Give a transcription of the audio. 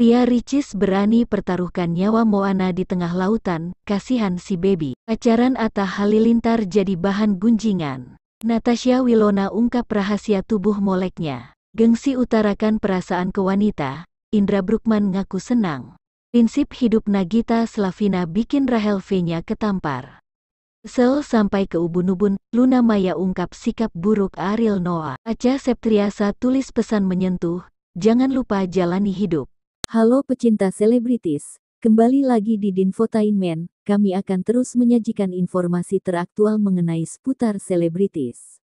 Tia Ricis berani pertaruhkan nyawa Moana di tengah lautan, kasihan si baby. Pacaran Atta Halilintar jadi bahan gunjingan. Natasha Wilona ungkap rahasia tubuh moleknya. Gengsi utarakan perasaan ke wanita, Indra Brukman ngaku senang. Prinsip hidup Nagita Slavina bikin Rahel V-nya ketampar. Sel sampai ke ubun-ubun, Luna Maya ungkap sikap buruk Ariel Noah. Aca Septriasa tulis pesan menyentuh, jangan lupa jalani hidup. Halo pecinta selebritis, kembali lagi di Dinfotainment, kami akan terus menyajikan informasi teraktual mengenai seputar selebritis.